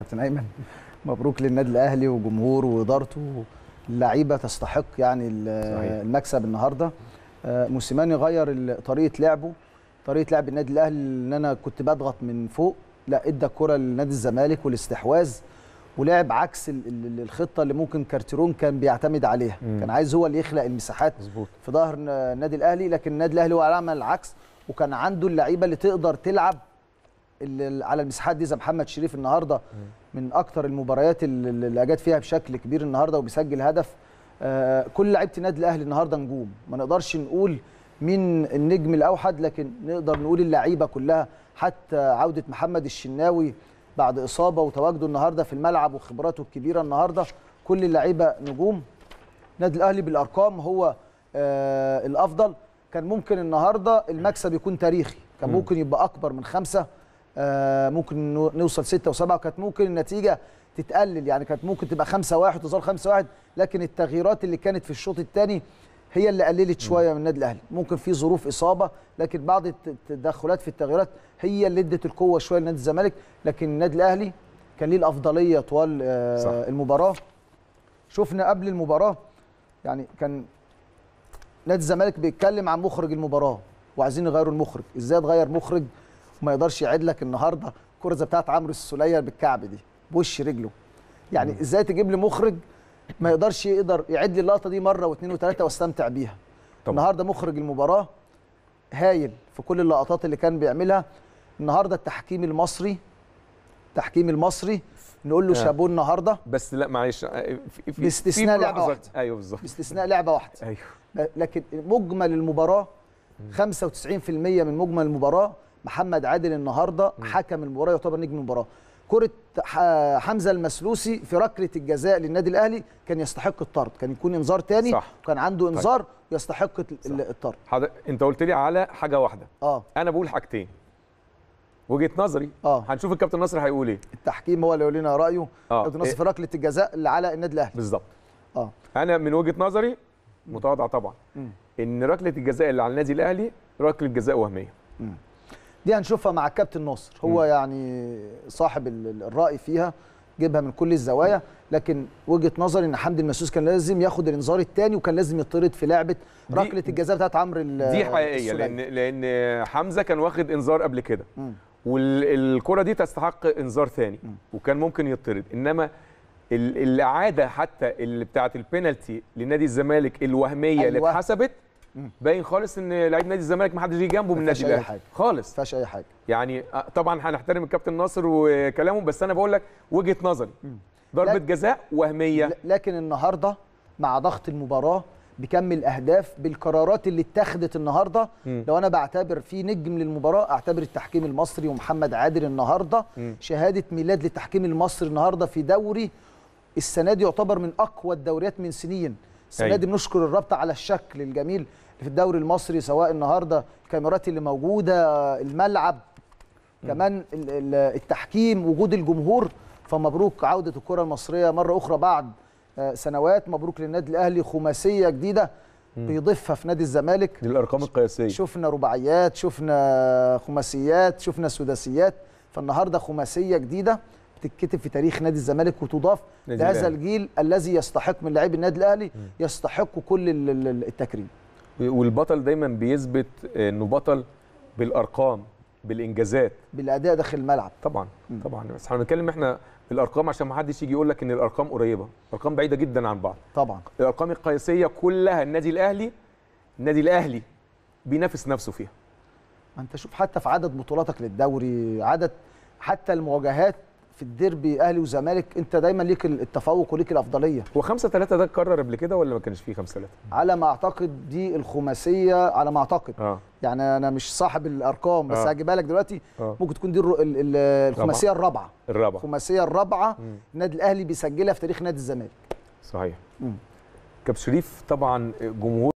كابتن ايمن مبروك للنادي الاهلي وجمهوره وادارته اللعيبه تستحق يعني المكسب النهارده آه، موسيماني غير طريقه لعبه طريقه لعب النادي الاهلي ان انا كنت بضغط من فوق لا ادى الكره لنادي الزمالك والاستحواذ ولعب عكس الخطه اللي ممكن كارتيرون كان بيعتمد عليها مم. كان عايز هو اللي يخلق المساحات مزبوط. في ظهر النادي الاهلي لكن النادي الاهلي هو عمل العكس وكان عنده اللعيبه اللي تقدر تلعب على المساحات دي زي محمد شريف النهارده من اكتر المباريات اللي اجاد فيها بشكل كبير النهارده وبيسجل هدف آه، كل لعيبه النادي الاهلي النهارده نجوم ما نقدرش نقول مين النجم الاوحد لكن نقدر نقول اللعيبه كلها حتى عوده محمد الشناوي بعد اصابه وتواجده النهارده في الملعب وخبراته الكبيره النهارده كل اللعيبه نجوم النادي الاهلي بالارقام هو آه، الافضل كان ممكن النهارده المكسب يكون تاريخي كان ممكن يبقى اكبر من خمسه آه، ممكن نوصل 6 و7 وكانت ممكن النتيجه تتقلل يعني كانت ممكن تبقى 5 1 وتظل 5 1 لكن التغييرات اللي كانت في الشوط الثاني هي اللي قللت شويه من النادي الاهلي ممكن في ظروف اصابه لكن بعض التدخلات في التغييرات هي اللي ادت القوه شويه لنادي الزمالك لكن النادي الاهلي كان ليه الافضليه طوال آه، صح. المباراه شفنا قبل المباراه يعني كان نادي الزمالك بيتكلم عن مخرج المباراه وعايزين يغيروا المخرج ازاي تغير مخرج وما يقدرش يعيد لك النهارده زي بتاعت عمرو السوليه بالكعب دي بوش رجله يعني مم. ازاي تجيب لي مخرج ما يقدرش يقدر يعيد لي اللقطه دي مره واثنين وثلاثه واستمتع بيها طبعا. النهارده مخرج المباراه هايل في كل اللقطات اللي كان بيعملها النهارده التحكيم المصري التحكيم المصري نقول له آه. شابوه النهارده بس لا معلش آه، باستثناء لعبه واحده ايوه بالظبط باستثناء لعبه واحده ايوه لكن مجمل المباراه 95% من مجمل المباراه محمد عادل النهارده حكم المباراه يعتبر نجم المباراه كره حمزه المسلوسي في ركله الجزاء للنادي الاهلي كان يستحق الطرد كان يكون انذار تاني صح. وكان عنده طيب. انذار طيب. يستحق الطرد حضرتك انت قلت لي على حاجه واحده اه انا بقول حاجتين وجهه نظري آه. هنشوف الكابتن ناصر هيقول ايه التحكيم هو اللي يقول لنا رايه آه. الكابتن ناصر إيه؟ في ركله الجزاء اللي على النادي الاهلي بالظبط اه انا من وجهه نظري متواضع طبعا م. ان ركله الجزاء اللي على النادي الاهلي ركله جزاء وهميه م. دي هنشوفها مع الكابتن ناصر هو م. يعني صاحب الراي فيها جيبها من كل الزوايا لكن وجهه نظري ان حمدي المسوس كان لازم ياخد الانذار الثاني وكان لازم يطرد في لعبه ركله الجزاء بتاعت عمرو دي حقيقيه لان لان حمزه كان واخد انذار قبل كده والكره دي تستحق انذار ثاني م. وكان ممكن يطرد انما الاعاده حتى اللي بتاعت البينالتي لنادي الزمالك الوهميه اللي أيوة. اتحسبت باين خالص ان لعيب نادي الزمالك ما حدش جه جنبه من النادي الاهلي خالص ما فيهاش اي حاجه يعني آه، طبعا هنحترم الكابتن ناصر وكلامه بس انا بقول لك وجهه نظري ضربه جزاء وهميه لكن النهارده مع ضغط المباراه بكم الاهداف بالقرارات اللي اتخذت النهارده م. لو انا بعتبر في نجم للمباراه اعتبر التحكيم المصري ومحمد عادل النهارده م. شهاده ميلاد للتحكيم المصري النهارده في دوري السنه دي يعتبر من اقوى الدوريات من سنين السنه أيوة. دي بنشكر الرابطه على الشكل الجميل في الدوري المصري سواء النهارده الكاميرات اللي موجوده الملعب كمان التحكيم وجود الجمهور فمبروك عوده الكره المصريه مره اخرى بعد آه، سنوات مبروك للنادي الاهلي خماسيه جديده بيضيفها في نادي الزمالك دي الارقام القياسيه شفنا رباعيات شفنا خماسيات شفنا سداسيات فالنهارده خماسيه جديده بتتكتب في تاريخ نادي الزمالك وتضاف لهذا الجيل الذي يستحق من لاعبي النادي الاهلي يستحق كل التكريم والبطل دايما بيثبت انه بطل بالارقام بالانجازات بالاداء داخل الملعب طبعا م. طبعا بس هنتكلم احنا بالارقام عشان ما حدش يجي يقول لك ان الارقام قريبه الارقام بعيده جدا عن بعض طبعا الارقام القياسيه كلها النادي الاهلي النادي الاهلي بينافس نفسه فيها ما انت شوف حتى في عدد بطولاتك للدوري عدد حتى المواجهات في الديربي اهلي وزمالك انت دايما ليك التفوق وليك الافضليه هو 5 3 ده اتكرر قبل كده ولا ما كانش فيه 5 3 على ما اعتقد دي الخماسيه على ما اعتقد آه. يعني انا مش صاحب الارقام بس آه. لك دلوقتي آه. ممكن تكون دي الخماسيه الرابعه الرابعه الخماسيه الرابعه النادي الاهلي بيسجلها في تاريخ نادي الزمالك صحيح كابتن شريف طبعا جمهور